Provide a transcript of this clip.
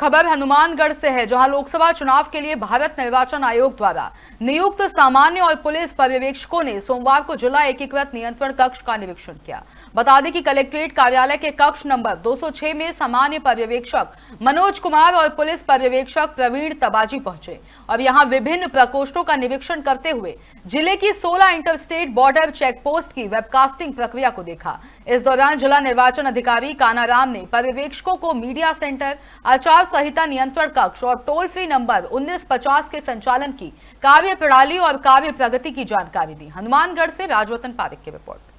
खबर हनुमानगढ़ से है जहां लोकसभा चुनाव के लिए भारत निर्वाचन आयोग द्वारा नियुक्त सामान्य और पुलिस पर्यवेक्षकों ने सोमवार को जिला एकीकृत नियंत्रण कक्ष का निरीक्षण किया बता दें कि कलेक्ट्रेट कार्यालय के कक्ष नंबर 206 में सामान्य पर्यवेक्षक मनोज कुमार और पुलिस पर्यवेक्षक प्रवीण तबाजी पहुंचे और यहां विभिन्न प्रकोष्ठों का निरीक्षण करते हुए जिले की 16 इंटरस्टेट बॉर्डर चेक पोस्ट की वेबकास्टिंग प्रक्रिया को देखा इस दौरान जिला निर्वाचन अधिकारी कानाराम ने पर्यवेक्षकों को मीडिया सेंटर आचार संहिता नियंत्रण कक्ष और टोल फ्री नंबर 1950 के संचालन की कार्य प्रणाली और कार्य प्रगति की जानकारी दी हनुमानगढ़ से राजवतन पारिक की रिपोर्ट